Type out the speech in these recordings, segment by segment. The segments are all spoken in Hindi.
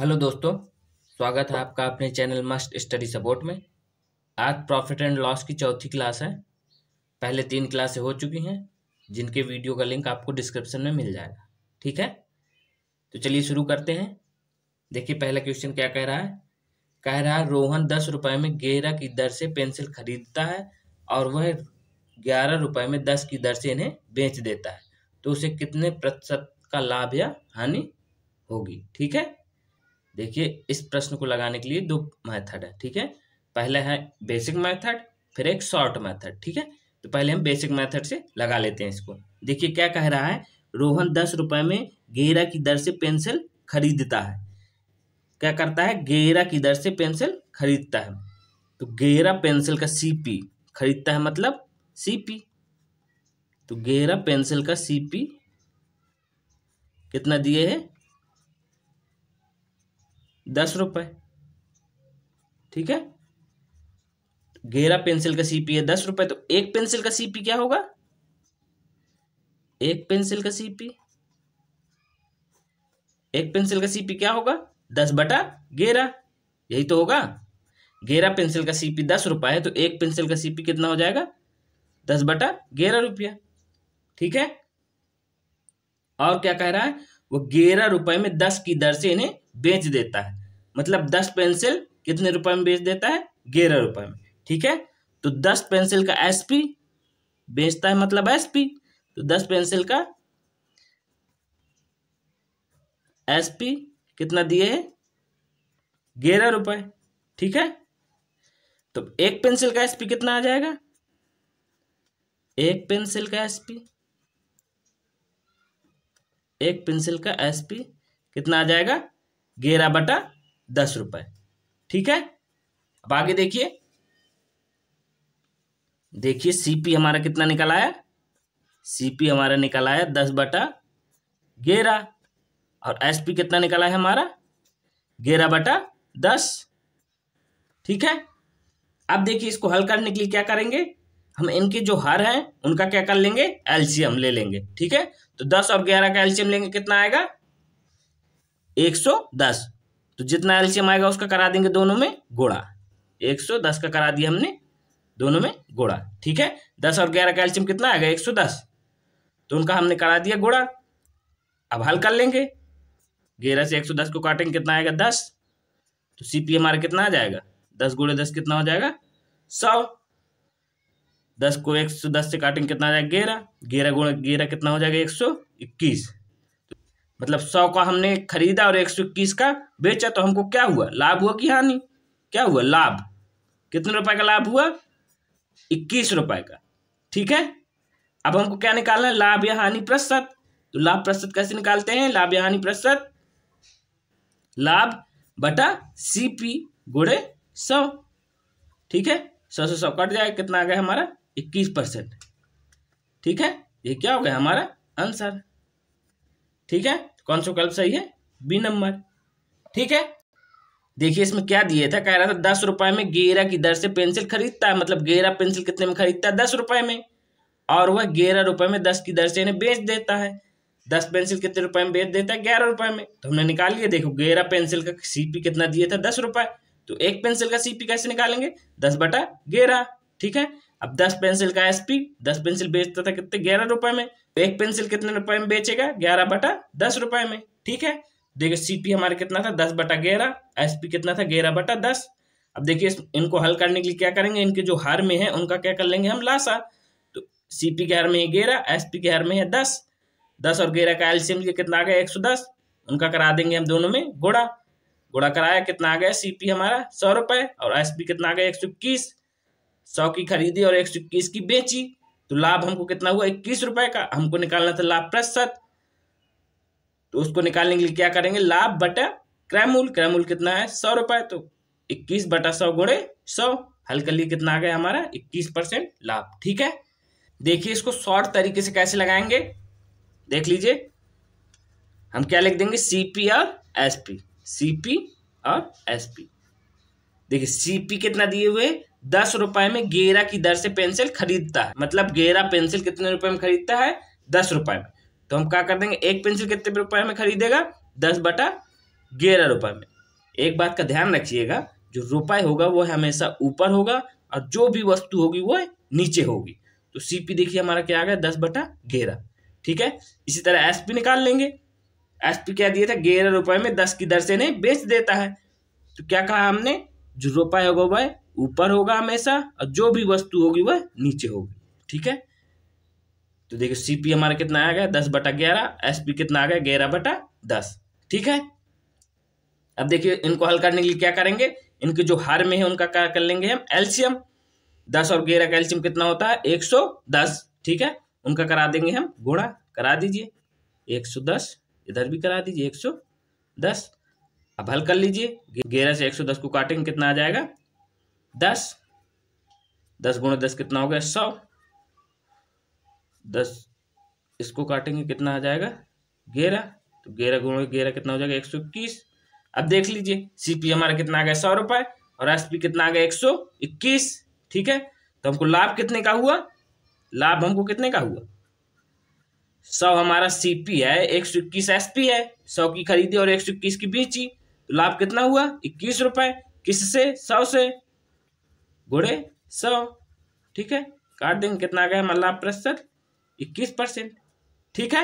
हेलो दोस्तों स्वागत है आपका अपने चैनल मस्ट स्टडी सपोर्ट में आज प्रॉफिट एंड लॉस की चौथी क्लास है पहले तीन क्लासें हो चुकी हैं जिनके वीडियो का लिंक आपको डिस्क्रिप्शन में मिल जाएगा ठीक है तो चलिए शुरू करते हैं देखिए पहला क्वेश्चन क्या कह रहा है कह रहा है रोहन दस रुपये में ग्यारह की दर से पेंसिल खरीदता है और वह ग्यारह रुपये में दस की दर से इन्हें बेच देता है तो उसे कितने प्रतिशत का लाभ या हानि होगी ठीक है देखिए इस प्रश्न को लगाने के लिए दो मेथड है ठीक है पहला है बेसिक मेथड फिर एक शॉर्ट मेथड ठीक है तो पहले हम बेसिक मेथड से लगा लेते हैं इसको देखिए क्या कह रहा है रोहन दस रुपए में गेरा की दर से पेंसिल खरीदता है क्या करता है गेरा की दर से पेंसिल खरीदता है तो गेरा पेंसिल का सीपी खरीदता है मतलब सीपी तो गेरा पेंसिल का सीपी कितना दिए है दस रुपए ठीक है गेरा पेंसिल का सीपी है दस रुपए तो एक पेंसिल का सीपी क्या होगा एक पेंसिल का सीपी एक पेंसिल का सीपी क्या होगा दस बटा गेरा यही तो होगा गेरा पेंसिल का सीपी दस रुपए है तो एक पेंसिल का सीपी कितना हो जाएगा दस बटा ग्यारह रुपया ठीक है और क्या कह रहा है वो ग्यारह रुपए में दस की दर से इन्हें बेच देता है मतलब दस पेंसिल कितने रुपए में बेच देता है ग्यारह रुपए में ठीक है तो दस पेंसिल का एस पी बेचता है मतलब एस पी तो दस पेंसिल का एस पी कितना दिए है ग्यारह रुपए ठीक है तो एक पेंसिल का एस पी कितना आ जाएगा एक पेंसिल का एस पी एक पेंसिल का एस पी कितना आ जाएगा ग्यारह बटा दस रुपए ठीक है अब आगे देखिए देखिए सीपी हमारा कितना निकल आया सीपी हमारा निकल आया दस बटा ग्यारह और एसपी कितना निकला है हमारा ग्यारह बटा दस ठीक है अब देखिए इसको हल करने के लिए क्या करेंगे हम इनके जो हर हैं उनका क्या कर लेंगे एल्शियम ले लेंगे ठीक है तो दस और ग्यारह का एल्शियम लेंगे कितना आएगा एक सौ दस तो जितना एल्शियम आएगा उसका करा देंगे दोनों में गोड़ा 110 का करा दिया हमने दोनों में गोड़ा ठीक है 10 और 11 का एल्शियम कितना आएगा 110 तो उनका हमने करा दिया गोड़ा अब हल कर लेंगे ग्यारह से 110 को काटेंगे कितना आएगा 10 तो सी पी हमारा कितना आ जाएगा 10 गुड़े दस कितना हो जाएगा 100 10 को 110 से काटेंगे कितना आ जाएगा ग्यारह ग्यारह गुड़ा ग्यारह कितना हो जाएगा इक्कीस मतलब सौ का हमने खरीदा और एक सौ इक्कीस का बेचा तो हमको क्या हुआ लाभ हुआ कि हानि क्या हुआ लाभ कितने रुपए का लाभ हुआ इक्कीस रुपए का ठीक है अब हमको क्या निकालना है लाभ या हानि प्रतिशत तो लाभ प्रतिशत कैसे निकालते हैं लाभ या हानि प्रतिशत लाभ बटा सी पी गुड़े सौ ठीक है सौ से सौ कट जाएगा कितना आ गया हमारा इक्कीस परसेंट ठीक है ये क्या हो गया हमारा आंसर ठीक है कौन सा विकल्प सही है बी नंबर ठीक है देखिए इसमें क्या दिए था कह रहा था दस रुपए में गेरा की दर से पेंसिल खरीदता है मतलब गेरा पेंसिल कितने में खरीदता है दस रुपए में और वह ग्यारह रुपए में दस की दर से इन्हें बेच देता है दस पेंसिल कितने रुपए में बेच देता है ग्यारह रुपए में तो हमने निकाल लिया देखो गेरा पेंसिल का सीपी कितना दिया था दस रुपए तो एक पेंसिल का सीपी कैसे निकालेंगे दस बटा ग्यारह ठीक है अब दस पेंसिल का एसपी दस पेंसिल बेचता था कितने ग्यारह रुपए में तो एक पेंसिल कितने रुपए में बेचेगा ग्यारह बटा दस रुपए में ठीक है देखिए सीपी हमारा कितना था दस बटा ग्यारह एसपी कितना था ग्यारह बटा दस अब देखिए इनको हल करने के लिए क्या करेंगे इनके जो हार में है उनका क्या कर लेंगे हम लाशा तो सीपी के हार में है ग्यारह एसपी के हार में है दस दस और ग्यारह का एल्सियम कितना आ गया एक सौ दस उनका करा देंगे हम दोनों में गुड़ा गुड़ा कराया कितना आ गया सीपी हमारा सौ रुपए और एसपी कितना आ गया एक सौ इक्कीस सौ की खरीदी और एक सौ इक्कीस की बेची तो लाभ हमको कितना हुआ इक्कीस रुपए का हमको निकालना था लाभ प्रतिशत तो उसको निकालने के लिए क्या करेंगे लाभ बटा क्रैमूल क्रैमूल कितना है सौ रुपए तो इक्कीस बटा सौ गुड़े सौ हल कर लिए कितना आ गया हमारा इक्कीस परसेंट लाभ ठीक है देखिए इसको शॉर्ट तरीके से कैसे लगाएंगे देख लीजिए हम क्या लिख देंगे सीपी और एस पी सी पी और एस पी देखिए सीपी कितना दिए हुए दस रुपए में गेरा की दर से पेंसिल खरीदता है मतलब गेरा पेंसिल कितने रुपए में खरीदता है दस रुपए में तो हम क्या कर देंगे एक पेंसिल कितने रुपए में खरीदेगा दस बटा ग्यारह रुपए में एक बात का ध्यान रखिएगा जो रुपए होगा वो हमेशा ऊपर होगा और जो भी वस्तु होगी वो नीचे होगी तो सीपी देखिए हमारा क्या आ गया दस बटा ग्यारह ठीक है इसी तरह एसपी निकाल लेंगे एसपी क्या दिया था ग्यारह रुपए में दस की दर से नहीं बेच देता है तो क्या कहा हमने जो रुपए होगा वह ऊपर होगा हमेशा और जो भी वस्तु होगी वह नीचे होगी ठीक है तो देखिए सीपी हमारा कितना आ गया दस बटा ग्यारह एस पी कितना आ गया ग्यारह बटा दस ठीक है अब देखिए इनको हल करने के लिए क्या करेंगे इनके जो हार में है उनका क्या कर लेंगे हम एल्शियम दस और ग्यारह का एल्शियम कितना होता है एक सौ दस ठीक है उनका करा देंगे हम गुणा करा दीजिए एक सौ दस इधर भी करा दीजिए एक सौ दस अब हल कर लीजिए ग्यारह से एक सौ दस को काटेंगे कितना आ जाएगा दस दस गुणा दस कितना हो गया सौ दस इसको काटेंगे कितना आ जाएगा ग्यारह तो ग्यारह गुणा ग्यारह कितना हो जाएगा एक सौ इक्कीस अब देख लीजिए सीपी हमारा कितना आ गया सौ रुपए और एसपी कितना आ गया एक सौ इक्कीस ठीक है तो हमको लाभ कितने का हुआ लाभ हमको कितने का हुआ सौ हमारा सीपी है एक सौ इक्कीस एस पी है सौ की खरीदी और एक सौ इक्कीस की बेची तो लाभ कितना हुआ इक्कीस रुपए किससे सौ से गुड़े सौ ठीक है काट देंगे कितना आ गया मल्ला प्रतिशत इक्कीस परसेंट ठीक है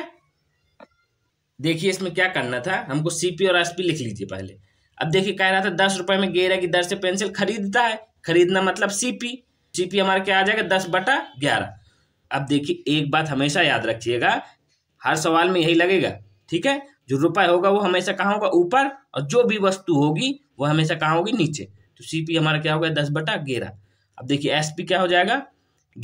देखिए इसमें क्या करना था हमको सीपी और एसपी लिख लीजिए पहले अब देखिए कह रहा था दस रुपए में गेरा की दर से पेंसिल खरीदता है खरीदना मतलब सीपी सीपी हमारा क्या आ जाएगा दस बटा ग्यारह अब देखिए एक बात हमेशा याद रखिएगा हर सवाल में यही लगेगा ठीक है जो रुपए होगा वो हमेशा कहाँ होगा ऊपर और जो भी वस्तु होगी वो हमेशा कहाँ होगी नीचे तो सी हमारा क्या होगा दस बटा ग्यारह अब देखिए एस क्या हो जाएगा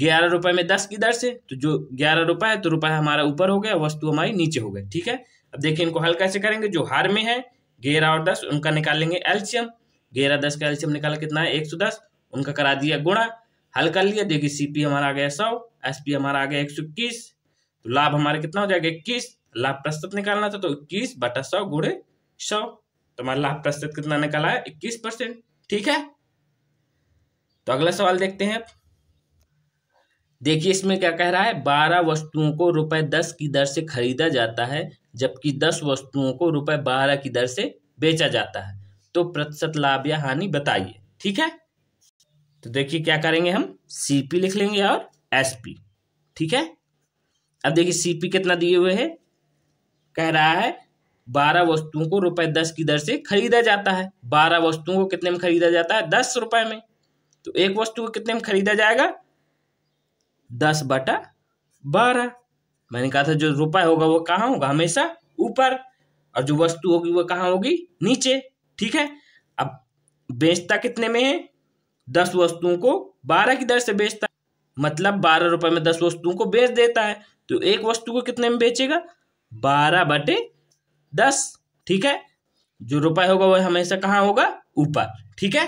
ग्यारह रुपये में दस की दर से तो जो ग्यारह रुपये है तो रुपये हमारा ऊपर हो गया वस्तु हमारी नीचे हो गई ठीक है अब देखिए इनको हल कैसे करेंगे जो हार में है ग्यारह और दस उनका निकालेंगे एल्शियम ग्यारह दस का एल्शियम निकाला कितना है एक सौ दस उनका करा दिया गुणा हल कर लिया देखिए सीपी हमारा आ गया सौ एसपी हमारा आ गया एक सौ इक्कीस तो लाभ हमारा कितना हो जाएगा इक्कीस लाभ प्रस्तुत निकालना था तो इक्कीस बटा सौ गुड़े सौ तो हमारा लाभ प्रस्तुत कितना निकाला है इक्कीस परसेंट ठीक है तो अगला सवाल देखते हैं देखिए इसमें क्या कह रहा है बारह वस्तुओं को रुपए दस की दर से खरीदा जाता है जबकि दस वस्तुओं को रुपए बारह की दर से बेचा जाता है तो प्रतिशत लाभ या हानि बताइए ठीक है तो देखिए क्या करेंगे हम सीपी लिख लेंगे और एसपी ठीक है अब देखिए सीपी कितना दिए हुए है कह रहा है बारह वस्तुओं को रुपए दस की दर से खरीदा जाता है बारह वस्तुओं को कितने में खरीदा जाता है दस रुपए में तो एक वस्तु को कितने में खरीदा जाएगा दस बटा बारह मैंने कहा था जो रुपए होगा वो कहाँ होगा हमेशा ऊपर और जो वस्तु होगी वो कहाँ होगी नीचे ठीक है अब बेचता कितने में है दस वस्तुओं को बारह की दर से बेचता मतलब बारह रुपए में दस वस्तुओं को बेच देता है तो एक वस्तु को कितने में बेचेगा बारह बटे दस ठीक है जो रुपए होगा वह हमेशा कहाँ होगा ऊपर ठीक है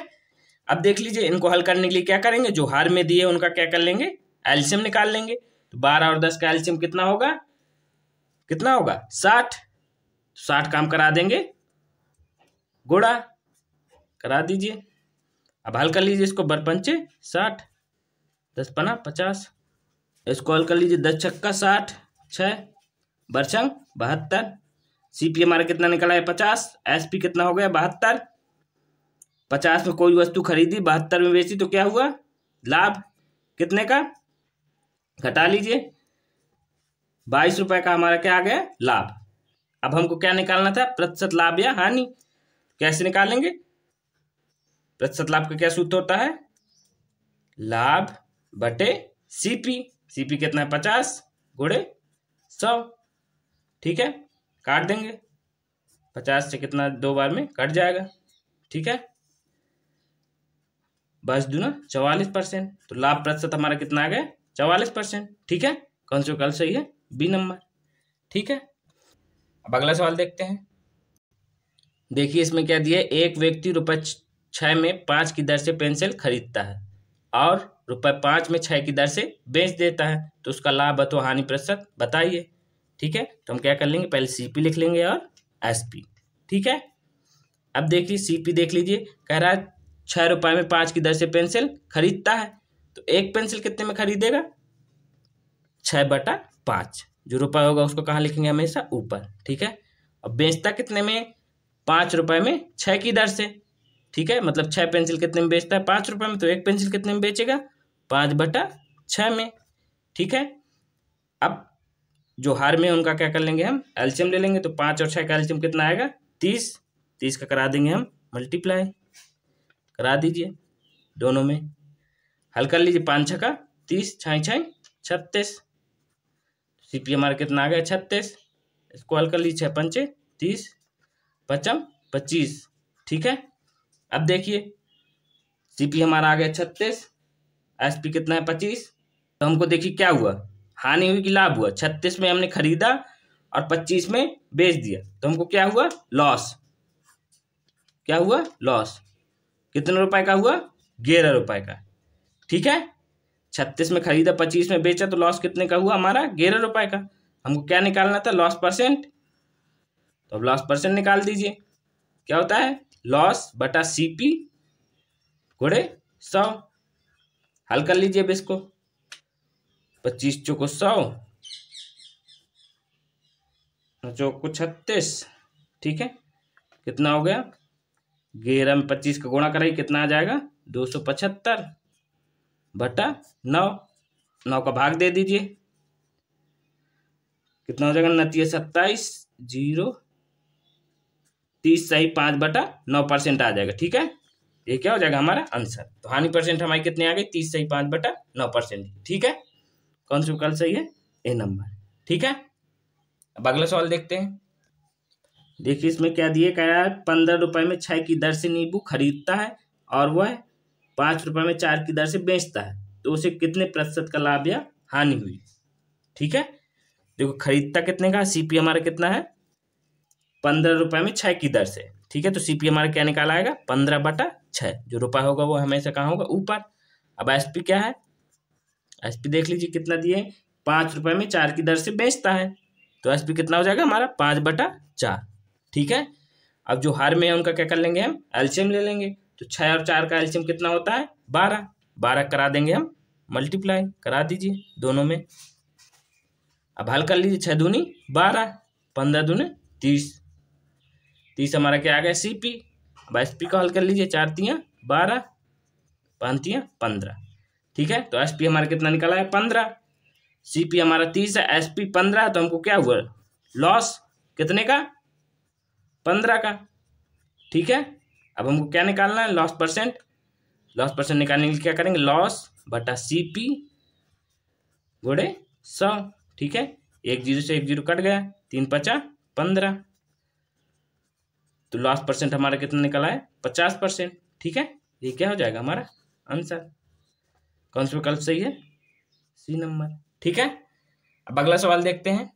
अब देख लीजिए इनको हल करने के लिए क्या करेंगे जो हार में दिए उनका क्या कर लेंगे एल्शियम निकाल लेंगे तो बारह और दस का एल्शियम कितना होगा कितना होगा साठ तो साठ काम करा देंगे गोड़ा करा दीजिए अब हल कर लीजिए इसको बरपंचे साठ दस पना पचास इसको हल कर लीजिए दस छक्का साठ छः बरछंग बहत्तर सीपी हमारा कितना निकला है पचास एसपी कितना हो गया बहत्तर पचास में कोई वस्तु खरीदी बहत्तर में बेची तो क्या हुआ लाभ कितने का घटा लीजिए बाईस रुपए का हमारा क्या आ गया लाभ अब हमको क्या निकालना था प्रतिशत लाभ या हानि कैसे निकालेंगे प्रतिशत लाभ का क्या सूत्र होता है लाभ बटे सीपी सीपी कितना है पचास घोड़े सौ ठीक है काट देंगे पचास से कितना दो बार में कट जाएगा ठीक है बस ना चवालीस परसेंट तो लाभ प्रतिशत हमारा कितना आ गया चवालीस परसेंट ठीक है कौन सो कल सही है बी नंबर ठीक है अब अगला सवाल देखते हैं देखिए इसमें क्या दिया एक व्यक्ति रुपये छः में पाँच की दर से पेंसिल खरीदता है और रुपये पाँच में छः की दर से बेच देता है तो उसका लाभ अथवा तो हानि प्रतिशत बताइए ठीक है तो हम क्या कर लेंगे पहले सी पी लिख लेंगे और एस पी ठीक है अब देखिए सी पी देख लीजिए कह रहा है छः रुपये में पाँच की दर से पेंसिल खरीदता है तो एक पेंसिल कितने में खरीदेगा छः बटा पाँच जो रुपये होगा उसको कहाँ लिखेंगे हमेशा ऊपर ठीक है अब बेचता कितने में पाँच रुपये में छः की दर से ठीक है मतलब छः पेंसिल कितने में बेचता है पाँच रुपये में तो एक पेंसिल कितने में बेचेगा पाँच बटा छः में ठीक है अब जो हार में उनका क्या कर लेंगे हम एल्शियम ले लेंगे तो पाँच और छः का एल्शियम कितना आएगा तीस तीस का करा देंगे हम मल्टीप्लाई करा दीजिए दोनों में हल कर लीजिए पाँच छः का तीस छाई छाई छत्तीस सी पी हमारा कितना आ गया छत्तीस इसको हल कर लीजिए छः पंचे तीस पचम पच्चीस ठीक है अब देखिए सी पी हमारा आ गया छत्तीस एस पी कितना है पच्चीस तो हमको देखिए क्या हुआ हानि हुई कि लाभ हुआ छत्तीस में हमने खरीदा और पच्चीस में बेच दिया तो हमको क्या हुआ लॉस क्या हुआ लॉस कितने रुपए का हुआ ग्यारह रुपए का ठीक है छत्तीस में खरीदा पच्चीस में बेचा तो लॉस कितने का हुआ हमारा ग्यारह रुपए का हमको क्या निकालना था लॉस परसेंट तो अब लॉस परसेंट निकाल दीजिए क्या होता है लॉस बटा सीपी घोड़े सौ हल कर लीजिए अब इसको पच्चीस चौको सौ चौको छत्तीस ठीक है कितना हो गया ग्यारह में पच्चीस का गुणा कराइए कितना आ जाएगा दो सौ पचहत्तर बटा नौ नौ का भाग दे दीजिए कितना हो जाएगा नतीय सत्ताईस जीरो तीस सही पाँच बटा नौ परसेंट आ जाएगा ठीक है ये क्या हो जाएगा हमारा आंसर तो हानि परसेंट हमारी कितनी आ गई तीस सही पाँच बटा नौ परसेंट ठीक है कौन सा विकल्प सही है ए नंबर ठीक है अब अगला सवाल देखते हैं देखिए इसमें क्या दिए कह रहा है पंद्रह रुपए में छह की दर से नींबू खरीदता है और वह पांच रुपए में चार की दर से बेचता है तो उसे कितने प्रतिशत का लाभ या हानि हुई ठीक है देखो खरीदता कितने का सीपी हमारा कितना है पंद्रह रुपए में छह की दर से ठीक है तो सीपी हमारा क्या निकाला आएगा पंद्रह बटा छह जो रुपया होगा वो हमेशा कहाँ होगा ऊपर अब एसपी क्या है एस पी देख लीजिए कितना दिए पाँच रुपये में चार की दर से बेचता है तो एस पी कितना हो जाएगा हमारा पाँच बटा चार ठीक है अब जो हार में है उनका क्या कर लेंगे हम एल्शियम ले लेंगे तो छः और चार का एल्शियम कितना होता है बारह बारह करा देंगे हम मल्टीप्लाई करा दीजिए दोनों में अब हल कर लीजिए छः दूनी बारह पंद्रह दूनी तीस तीस हमारा क्या आ गया सी पी अब एस पी का हल कर लीजिए चार तियाँ बारह पाँच पंद्रह ठीक है तो एस पी हमारा कितना निकला है पंद्रह सी हमारा तीस है एस पी पंद्रह तो हमको क्या हुआ लॉस कितने का पंद्रह का ठीक है अब हमको क्या निकालना है लॉस परसेंट लॉस परसेंट निकालने के लिए क्या करेंगे लॉस बटा सी पी गोड़े सौ ठीक है एक जीरो से एक जीरो कट गया तीन पचा पंद्रह तो लॉस परसेंट हमारा कितना निकला है पचास परसेंट ठीक है ये क्या हो जाएगा हमारा आंसर कौन सा विकल्प सही है सी नंबर ठीक है अब अगला सवाल देखते हैं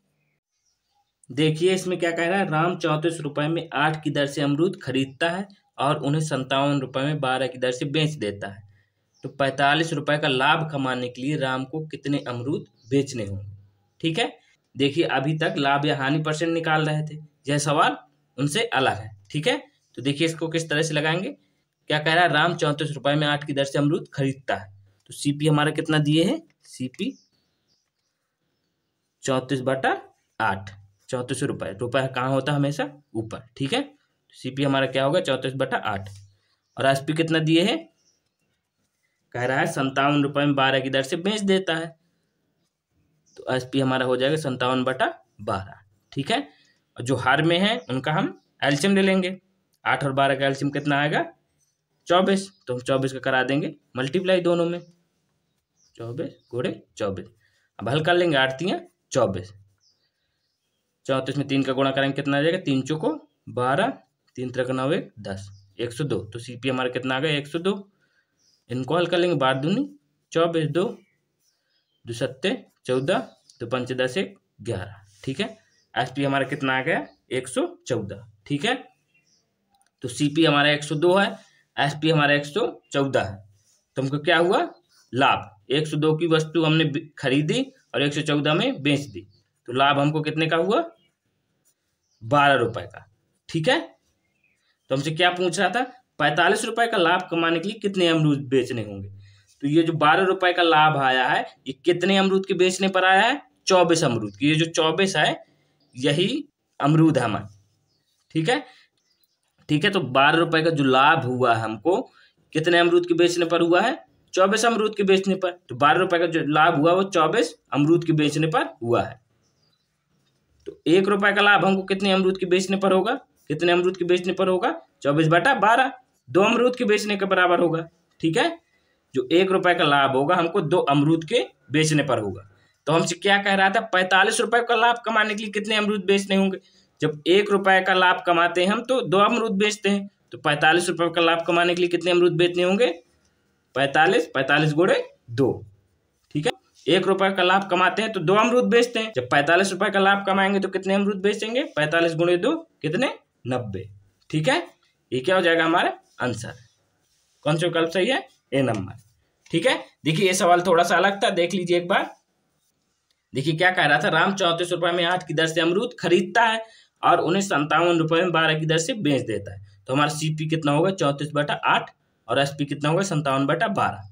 देखिए इसमें क्या कह रहा है राम चौंतीस रुपए में आठ की दर से अमरूद खरीदता है और उन्हें संतावन रुपये में बारह की दर से बेच देता है तो पैंतालीस रुपए का लाभ कमाने के लिए राम को कितने अमरूद बेचने होंगे ठीक है देखिए अभी तक लाभ या हानि परसेंट निकाल रहे थे यह सवाल उनसे अलग है ठीक है तो देखिए इसको किस तरह से लगाएंगे क्या कह रहा है राम चौंतीस रुपए में आठ की दर से अमरूद खरीदता है तो सीपी हमारा कितना दिए है सीपी चौंतीस बटा आठ चौंतीस रुपए रुपये कहाँ होता है हमेशा ऊपर ठीक है सीपी तो हमारा क्या होगा चौंतीस बटा आठ और एसपी कितना दिए है कह रहा है संतावन रुपए में बारह की दर से बेच देता है तो एसपी हमारा हो जाएगा संतावन बटा बारह ठीक है और जो हार में है उनका हम एल्शियम ले लेंगे आठ और बारह का एल्शियम कितना आएगा चौबीस तो हम चौबीस का करा देंगे मल्टीप्लाई दोनों में चौबीस गुड़े चौबीस अब हल कर लेंगे आठ तीन चौबीस चौंतीस में तीन का गुणा करेंगे कितना आ जाएगा तीन चौको बारह तीन तरह का नौ एक दस एक सौ दो तो सी पी हमारा कितना आ गया एक सौ दो इनको हल कर लेंगे बारह दूनी चौबीस दो दो सत्ते चौदह दो पंच दस एक ग्यारह ठीक है एस पी हमारा कितना आ गया एक सौ चौदह ठीक है तो सी पी हमारा एक सौ दो है एस पी हमारा एक सौ चौदह है तो हमको क्या हुआ लाभ एक सौ दो की वस्तु हमने खरीदी और एक सौ चौदह में बेच दी तो लाभ हमको कितने का हुआ बारह रुपए का ठीक है तो हमसे क्या पूछ रहा था पैतालीस रुपए का लाभ कमाने के लिए कितने अमरूद बेचने होंगे तो ये जो बारह रुपए का लाभ आया है ये कितने अमरूद के बेचने पर आया है चौबीस अमरूद की ये जो चौबीस है यही अमरूद हमारे ठीक है ठीक है तो बारह रुपए का जो लाभ हुआ हमको कितने अमरूद के बेचने पर हुआ है चौबीस अमरूद के बेचने पर तो बारह रुपए का जो लाभ हुआ वो चौबीस अमरूद के बेचने पर हुआ है तो एक रुपए का लाभ हमको कितने अमरूद के बेचने पर होगा कितने अमरूद के बेचने पर होगा चौबीस बटा बारह दो अमरूद के बेचने के बराबर होगा ठीक है जो एक रुपए का लाभ होगा हमको दो अमरूद के बेचने पर होगा तो हमसे क्या कह रहा था पैंतालीस रुपए का लाभ कमाने के लिए कितने अमरूद बेचने होंगे जब एक रुपए का लाभ कमाते हैं हम तो दो अमरूद बेचते हैं तो पैंतालीस रुपए का लाभ कमाने के लिए कितने अमरूद बेचने होंगे पैतालीस पैतालीस गुड़े दो ठीक है एक रुपए का लाभ कमाते हैं तो दो अमरूद बेचते हैं जब पैतालीस रुपए का लाभ कमाएंगे तो कितने अमरूद बेचेंगे पैतालीस गुड़े दो कितने नब्बे ठीक है ये क्या हो जाएगा हमारा आंसर कौन सा विकल्प सही है ए नंबर ठीक है देखिए ये सवाल थोड़ा सा अलग था देख लीजिए एक बार देखिए क्या कह रहा था राम चौतीस रुपए में आठ की दर से अमरूद खरीदता है और उन्हें संतावन रुपए में बारह की दर से बेच देता है तो हमारा सीपी कितना होगा चौंतीस बटा आठ और एस पी कितना हो गया संतावन बटा बारह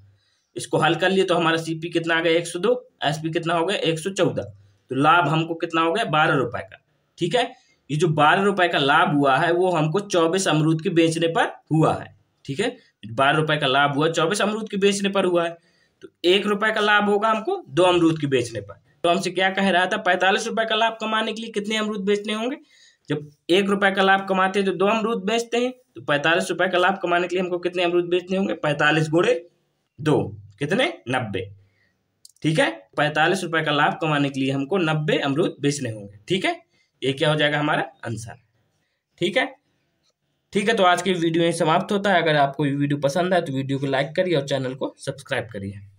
इसको हल कर लिए तो हमारा सी पी कितना आ गया एक सौ दो एस पी कितना हो गया एक सौ चौदह तो लाभ हमको कितना हो गया बारह रुपए का ठीक है ये जो बारह रुपए का लाभ हुआ है वो हमको चौबीस अमरूद के बेचने पर हुआ है ठीक है बारह रुपए का लाभ हुआ चौबीस अमरूद के बेचने पर हुआ है तो एक रुपए का लाभ होगा हमको दो अमरूद के बेचने पर तो हमसे क्या कह रहा था पैंतालीस रुपए का लाभ कमाने के लिए कितने अमरूद बेचने होंगे जब एक रुपए का लाभ कमाते हैं तो दो अमरूद बेचते हैं तो पैंतालीस रुपए का लाभ कमाने के लिए हमको कितने अमरूद बेचने होंगे पैंतालीस गुड़े दो कितने नब्बे ठीक है पैंतालीस रुपए का लाभ कमाने के लिए हमको नब्बे अमरूद बेचने होंगे ठीक है ये क्या हो जाएगा हमारा आंसर ठीक है ठीक है तो आज की वीडियो यही समाप्त होता है अगर आपको वीडियो पसंद है तो वीडियो को लाइक करिए और चैनल को सब्सक्राइब करिए